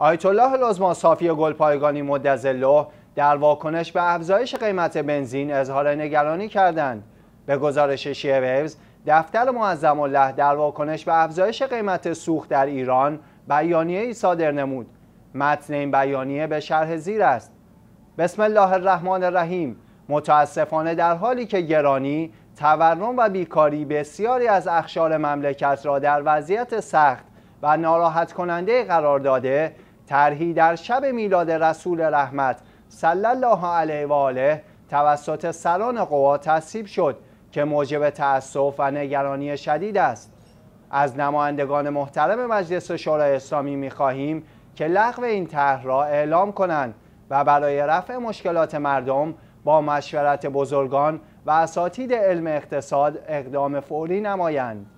آیت الله لزما صافی گلپایگانی مدزله در واکنش به افزایش قیمت بنزین اظهار نگرانی کردند. به گزارش ویوز دفتر معظم الله در واکنش به افزایش قیمت سوخت در ایران بیانیه ای صادر نمود. متن این بیانیه به شرح زیر است. بسم الله الرحمن الرحیم متاسفانه در حالی که گرانی، تورم و بیکاری بسیاری از اخشار مملکت را در وضعیت سخت و ناراحت کننده قرار داده طرحی در شب میلاد رسول رحمت صلی الله علیه و آله توسط سران قوا تصیب شد که موجب تأسف و نگرانی شدید است از نمایندگان محترم مجلس شورای اسلامی میخواهیم که لغو این طرح را اعلام کنند و برای رفع مشکلات مردم با مشورت بزرگان و اساتید علم اقتصاد اقدام فوری نمایند